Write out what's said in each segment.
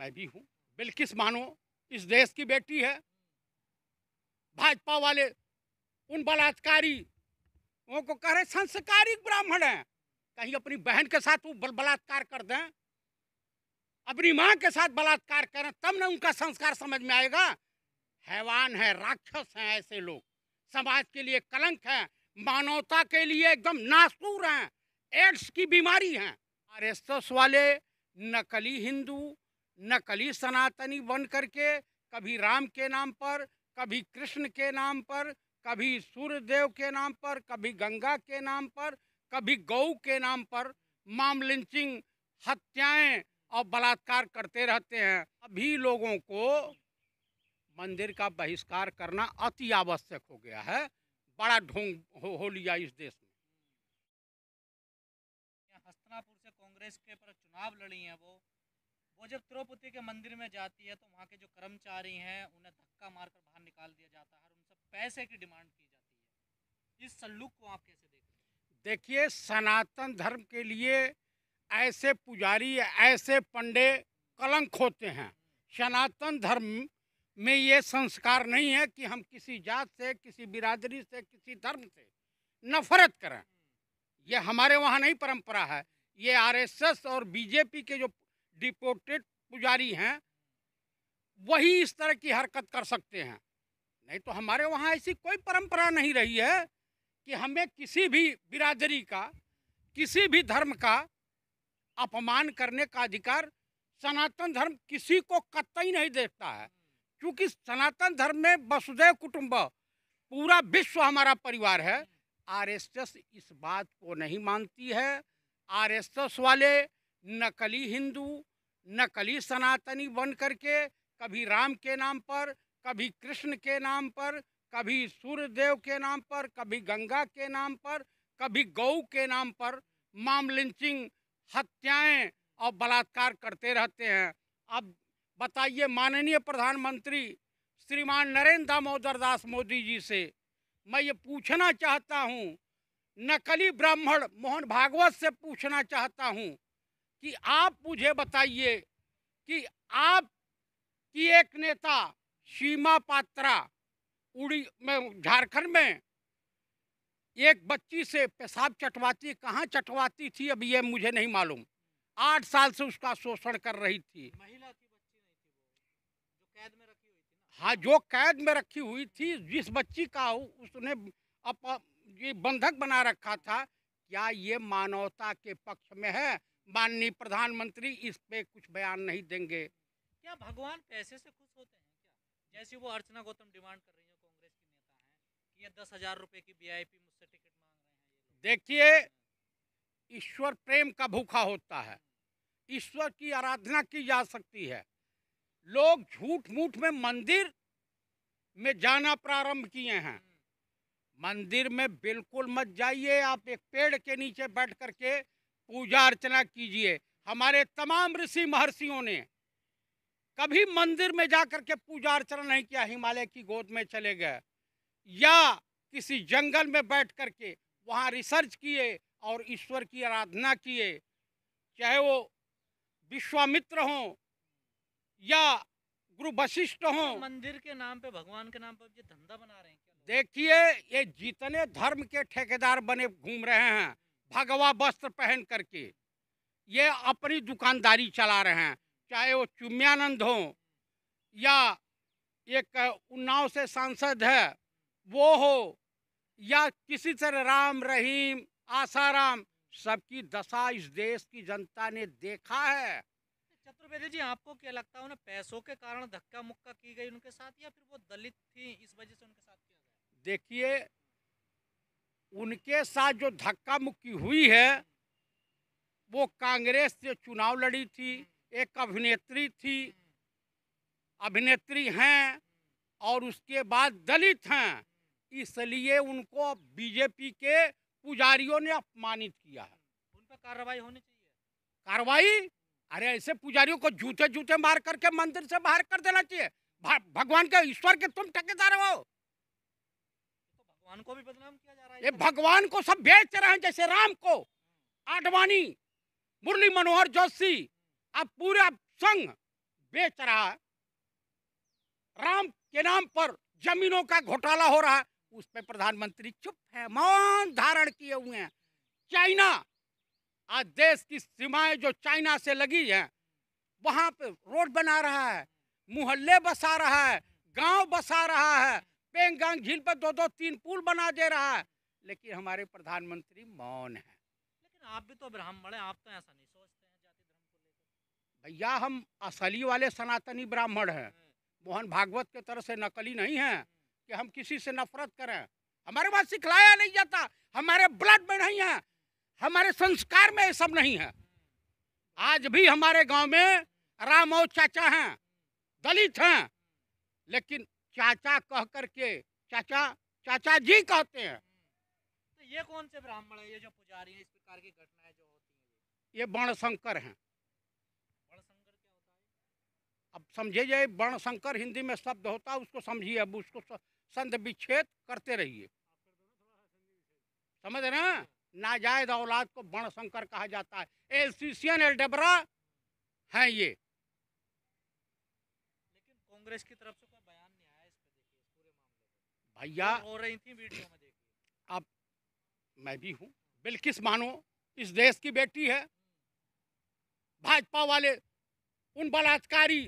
मैं भी हूँ बिल्किस मानो इस देश की बेटी है भाजपा वाले उन बलात्कारी उनको कह रहे संस्कारी ब्राह्मण हैं कहीं अपनी बहन के साथ वो बलात्कार कर दें अपनी माँ के साथ बलात्कार करें तब न उनका संस्कार समझ में आएगा हैवान है राक्षस हैं ऐसे लोग समाज के लिए कलंक हैं मानवता के लिए एकदम नासूर हैं एड्स की बीमारी हैं आरएसएस वाले नकली हिंदू नकली सनातनी बन करके कभी राम के नाम पर कभी कृष्ण के नाम पर कभी सूर्यदेव के नाम पर कभी गंगा के नाम पर कभी गऊ के नाम पर माम लिंचिंग हत्याएं और बलात्कार करते रहते हैं अभी लोगों को मंदिर का बहिष्कार करना अति आवश्यक हो गया है बड़ा ढोंग हो, हो लिया इस देश में हस्तनापुर से कांग्रेस के पर चुनाव लड़ी है वो वो जब द्रौपदी के मंदिर में जाती है तो वहाँ के जो कर्मचारी हैं उन्हें धक्का मारकर बाहर निकाल दिया जाता है और उनसे पैसे की डिमांड की जाती है इस सल्लूक को आप कैसे देखते हैं देखिए सनातन धर्म के लिए ऐसे पुजारी ऐसे पंडे कलंक होते हैं सनातन धर्म में ये संस्कार नहीं है कि हम किसी जात से किसी बिरादरी से किसी धर्म से नफरत करें यह हमारे वहाँ नहीं परंपरा है ये आरएसएस और बीजेपी के जो डिपोटेड पुजारी हैं वही इस तरह की हरकत कर सकते हैं नहीं तो हमारे वहाँ ऐसी कोई परंपरा नहीं रही है कि हमें किसी भी बिरादरी का किसी भी धर्म का अपमान करने का अधिकार सनातन धर्म किसी को कतई नहीं देता है क्योंकि सनातन धर्म में वसुदेव कुटुम्ब पूरा विश्व हमारा परिवार है आरएसएस इस बात को नहीं मानती है आरएसएस वाले नकली हिंदू नकली सनातनी बन करके कभी राम के नाम पर कभी कृष्ण के नाम पर कभी सूर्यदेव के नाम पर कभी गंगा के नाम पर कभी गौ के नाम पर माम लिंचिंग हत्याएं और बलात्कार करते रहते हैं अब बताइए माननीय प्रधानमंत्री श्रीमान नरेंद्र दामोदर दास मोदी जी से मैं ये पूछना चाहता हूँ नकली ब्राह्मण मोहन भागवत से पूछना चाहता हूँ कि आप मुझे बताइए कि आप की एक नेता सीमा पात्रा उड़ी में झारखंड में एक बच्ची से पेशाब चटवाती कहाँ चटवाती थी अब ये मुझे नहीं मालूम आठ साल से उसका शोषण कर रही थी महिला की बच्ची नहीं थी जो कैद में रखी हुई थी हाँ जो कैद में रखी हुई थी जिस बच्ची का उसने अप, ये बंधक बना रखा था क्या ये मानवता के पक्ष में है माननीय प्रधानमंत्री इस पे कुछ बयान नहीं देंगे क्या भगवान पैसे से खुश होते हैं क्या जैसे वो अर्चना गौतम डिमांड कर रही है कांग्रेस की नेता हैं कि ये दस हजार रुपये की वीआईपी मुझसे टिकट मांग रहे हैं देखिए ईश्वर प्रेम का भूखा होता है ईश्वर की आराधना की जा सकती है लोग झूठ मूठ में मंदिर में जाना प्रारंभ किए हैं हम्म। मंदिर में बिल्कुल मत जाइए आप एक पेड़ के नीचे बैठ करके पूजा अर्चना कीजिए हमारे तमाम ऋषि महर्षियों ने कभी मंदिर में जाकर के पूजा अर्चना नहीं किया हिमालय की गोद में चले गए या किसी जंगल में बैठ करके वहाँ रिसर्च किए और ईश्वर की आराधना किए चाहे वो विश्वामित्र हों या गुरु वशिष्ठ हों तो मंदिर के नाम पे भगवान के नाम पर ये धंधा बना रहे हैं देखिए ये जितने धर्म के ठेकेदार बने घूम रहे हैं भगवा वस्त्र पहन करके ये अपनी दुकानदारी चला रहे हैं चाहे वो चुम्यानंद हो या एक उन्नाव से सांसद है वो हो या किसी तरह राम रहीम आसाराम सबकी दशा इस देश की जनता ने देखा है चतुर्वेदी जी आपको क्या लगता है उन्हें पैसों के कारण धक्का मुक्का की गई उनके साथ या फिर वो दलित थी इस वजह से उनके साथ किया गया देखिए उनके साथ जो धक्का मुक्की हुई है वो कांग्रेस से चुनाव लड़ी थी एक अभिनेत्री थी अभिनेत्री हैं और उसके बाद दलित हैं इसलिए उनको बीजेपी के पुजारियों ने अपमानित किया है उन पर कार्रवाई होनी चाहिए कार्रवाई अरे ऐसे पुजारियों को जूते जूते मार करके मंदिर से बाहर कर देना चाहिए भगवान के ईश्वर के तुम ठेकेदार हो भगवान को भी बदनाम किया जा रहा है ये भगवान को सब बेच रहे हैं जैसे राम को आडवाणी मुरली मनोहर जोशी अब पूरा संघ बेच रहा है राम के नाम पर जमीनों का घोटाला हो रहा है उस पर प्रधानमंत्री चुप है मौन धारण किए हुए हैं चाइना आज देश की सीमाएं जो चाइना से लगी हैं वहां पे रोड बना रहा है मोहल्ले बसा रहा है गांव बसा रहा है पेंगांग झील पर दो दो तीन पुल बना दे रहा है लेकिन हमारे प्रधानमंत्री मौन है लेकिन आप भी तो ब्राह्मण है आप तो ऐसा नहीं सोचते हैं जाति धर्म को लेकर भैया हम असली वाले सनातनी ब्राह्मण हैं हम्म। मोहन भागवत के तरह से नकली नहीं है हम्म। कि हम किसी से नफरत करें हमारे पास सिखलाया नहीं जाता हमारे ब्लड में नहीं है हमारे संस्कार में ये सब नहीं है हम्म। आज भी हमारे गांव में राम और चाचा हैं दलित हैं लेकिन चाचा कह करके चाचा चाचा जी कहते हैं तो ये कौन से ब्राह्मण है ये जो पुजारी है इस प्रकार की घटनाएं जो होती है ये बण शंकर है अब समझे जाए बण शंकर हिंदी में शब्द होता है उसको समझिए अब उसको संध विच्छेद करते रहिए समझ रहे हैं नाजायज औलाद को बण शंकर कहा जाता है एलसीसियन एल्डेबरा है ये लेकिन कांग्रेस की तरफ से भैया हो रही थी वीडियो में देखिए अब मैं भी हूँ बिल्किस मानो इस देश की बेटी है भाजपा वाले उन बलात्कारी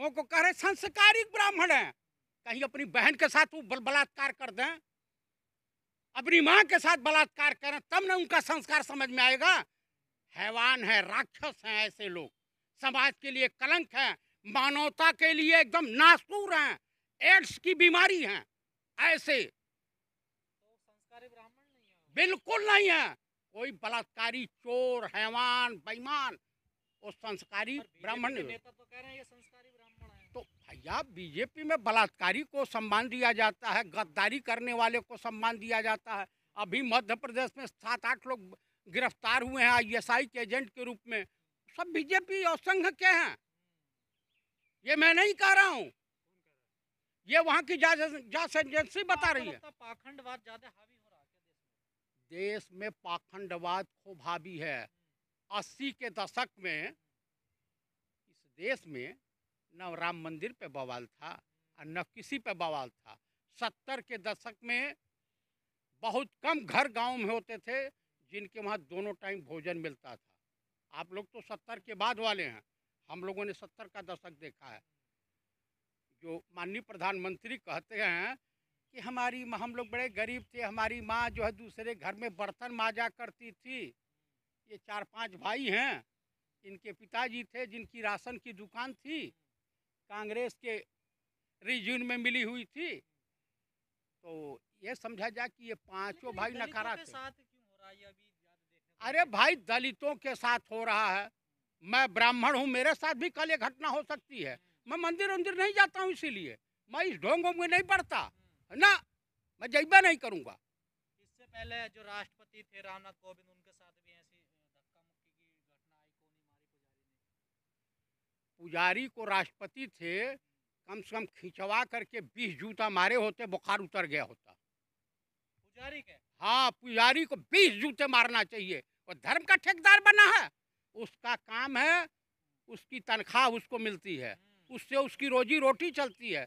उनको कह रहे संस्कारिक ब्राह्मण हैं कहीं अपनी बहन के साथ वो बलात्कार कर दें अपनी माँ के साथ बलात्कार करें तब ना उनका संस्कार समझ में आएगा हैवान है राक्षस हैं ऐसे लोग समाज के लिए कलंक हैं मानवता के लिए एकदम नासूर हैं एड्स की बीमारी हैं ऐसे बिल्कुल नहीं है कोई बलात्कारी चोर हैवान बेईमान वो संस्कारी ब्राह्मण नेता तो कह रहे हैं ये संस्कारी ब्राह्मण है तो भैया बीजेपी में बलात्कारी को सम्मान दिया जाता है गद्दारी करने वाले को सम्मान दिया जाता है अभी मध्य प्रदेश में सात आठ लोग गिरफ्तार हुए हैं आईएसआई के एजेंट के रूप में सब बीजेपी और संघ के हैं ये मैं नहीं कह रहा हूँ ये वहाँ की जांच एजेंसी बता रही है पाखंडवाद ज्यादा हावी हो रहा है देश में पाखंडवाद खूब हावी है अस्सी के दशक में इस देश में न राम मंदिर पे बवाल था और न किसी पे बवाल था सत्तर के दशक में बहुत कम घर गांव में होते थे जिनके वहाँ दोनों टाइम भोजन मिलता था आप लोग तो सत्तर के बाद वाले हैं हम लोगों ने सत्तर का दशक देखा है जो माननीय प्रधानमंत्री कहते हैं कि हमारी माँ हम लोग बड़े गरीब थे हमारी माँ जो है दूसरे घर में बर्तन माजा करती थी ये चार पांच भाई हैं इनके पिताजी थे जिनकी राशन की दुकान थी कांग्रेस के रिज्यून में मिली हुई थी तो ये समझा जाए कि ये पांचों भाई नकारा अरे भाई दलितों के साथ हो रहा है मैं ब्राह्मण हूँ मेरे साथ भी कल ये घटना हो सकती है मैं मंदिर उंदिर नहीं जाता हूँ इसीलिए मैं इस ढोंगों में नहीं पड़ता ना मैं जैबा नहीं करूँगा इससे पहले जो राष्ट्रपति थे रामनाथ कोविंद उनके साथ भी ऐसी पुजारी को राष्ट्रपति थे कम से कम खिंचवा करके बीस जूता मारे होते बुखार उतर गया होता पुजारी के हाँ पुजारी को बीस जूते मारना चाहिए और धर्म का ठेकेदार बना है उसका काम है उसकी तनख्वाह उसको मिलती है उससे उसकी रोजी रोटी चलती है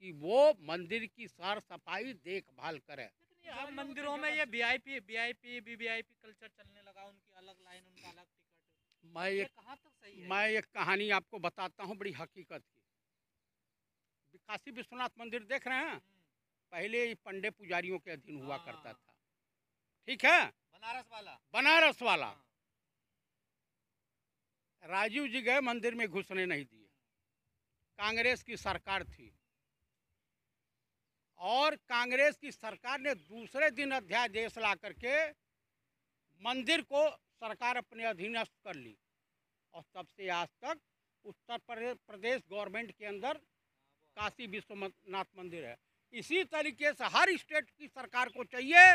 कि वो मंदिर की सार सफाई देखभाल करे अब मंदिरों में ये वीआईपी वीआईपी वीवीआईपी कल्चर चलने लगा उनकी अलग लाइन उनका अलग टिकट मैं एक कहाँ तक सही है? मैं एक कहानी आपको बताता हूँ बड़ी हकीकत की काशी विश्वनाथ मंदिर देख रहे हैं हम्म। पहले पंडे पुजारियों के अधीन हुआ हाँ। करता था ठीक है बनारस वाला बनारस वाला हाँ। राजीव जी गए मंदिर में घुसने नहीं दिए कांग्रेस की सरकार थी और कांग्रेस की सरकार ने दूसरे दिन अध्यादेश ला करके मंदिर को सरकार अपने अधीनस्थ कर ली और तब से आज तक उत्तर प्रदेश गवर्नमेंट के अंदर काशी विश्वनाथ मंदिर है इसी तरीके से हर स्टेट की सरकार को चाहिए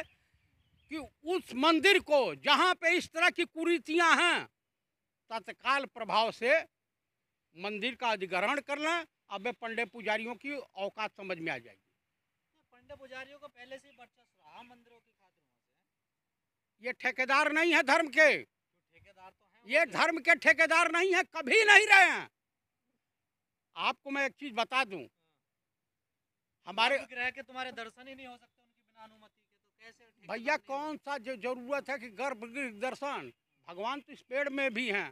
कि उस मंदिर को जहाँ पे इस तरह की कुरीतियाँ हैं तत्काल प्रभाव से मंदिर का अधिग्रहण कर लें अब पंडे पुजारियों की औकात समझ में आ जाएगी पंडे पुजारियों को पहले से वर्चस्व रहा मंदिरों की खातिर ये ठेकेदार नहीं है धर्म के तो ठेकेदार तो है ये धर्म के ठेकेदार नहीं है कभी नहीं रहे हैं आपको मैं एक चीज बता दूं हाँ। हमारे ग्रह के तुम्हारे दर्शन ही नहीं हो सकते उनकी बिना अनुमति के तो कैसे भैया कौन सा जो जरूरत है कि गर्भ दर्शन भगवान तो इस पेड़ में भी हैं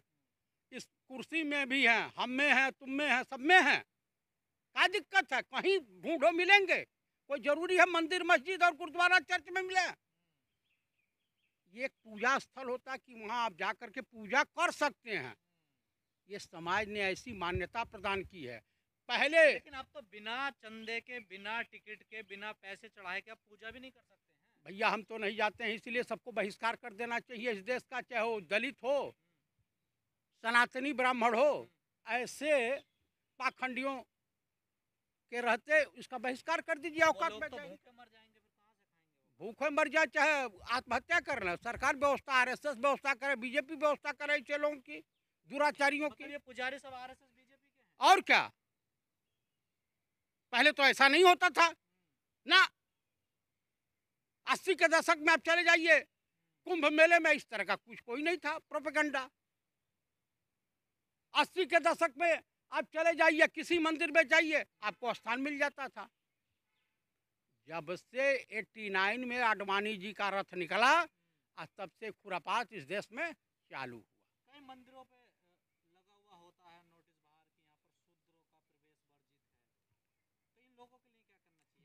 इस कुर्सी में भी हैं हम में हैं तुम में हैं सब में हैं क्या दिक्कत है कहीं ढूंढो मिलेंगे कोई जरूरी है मंदिर मस्जिद और गुरुद्वारा चर्च में मिले ये पूजा स्थल होता कि वहाँ आप जा करके पूजा कर सकते हैं ये समाज ने ऐसी मान्यता प्रदान की है पहले लेकिन आप तो बिना चंदे के बिना टिकट के बिना पैसे चढ़ाए के आप पूजा भी नहीं कर सकते हैं भैया हम तो नहीं जाते हैं इसलिए सबको बहिष्कार कर देना चाहिए इस देश का चाहे वो दलित हो सनातनी ब्राह्मण हो ऐसे पाखंडियों के रहते उसका बहिष्कार कर दीजिए औकात में तो भूखे मर जाए चाहे आत्महत्या कर रहे सरकार व्यवस्था आर एस एस व्यवस्था करे बीजेपी व्यवस्था करे इसे लोगों की दुराचारियों की मतलब पुजारी सब आर एस एस बीजेपी के और क्या पहले तो ऐसा नहीं होता था ना अस्सी के दशक में आप चले जाइए कुंभ मेले में इस तरह का कुछ कोई नहीं था प्रोपेगंडा अस्सी के दशक में आप चले जाइए किसी मंदिर में जाइए आपको स्थान मिल जाता था जब से 89 में आडवाणी जी का रथ निकला और तब से खुरापात इस देश में चालू हुआ कई मंदिरों पे लगा हुआ होता है नोटिस बाहर कि यहाँ पर शूद्रों का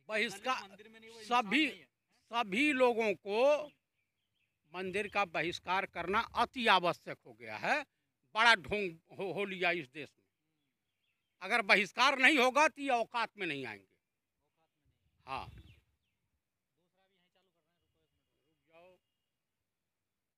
प्रवेश वर्जित है तो इन लोगों के लिए क्या करना चाहिए बहिष्कार सभी सभी लोगों को मंदिर का बहिष्कार करना अति आवश्यक हो गया है बड़ा ढोंग हो, हो लिया इस देश में अगर बहिष्कार नहीं होगा तो ये औकात में नहीं आएंगे हाँ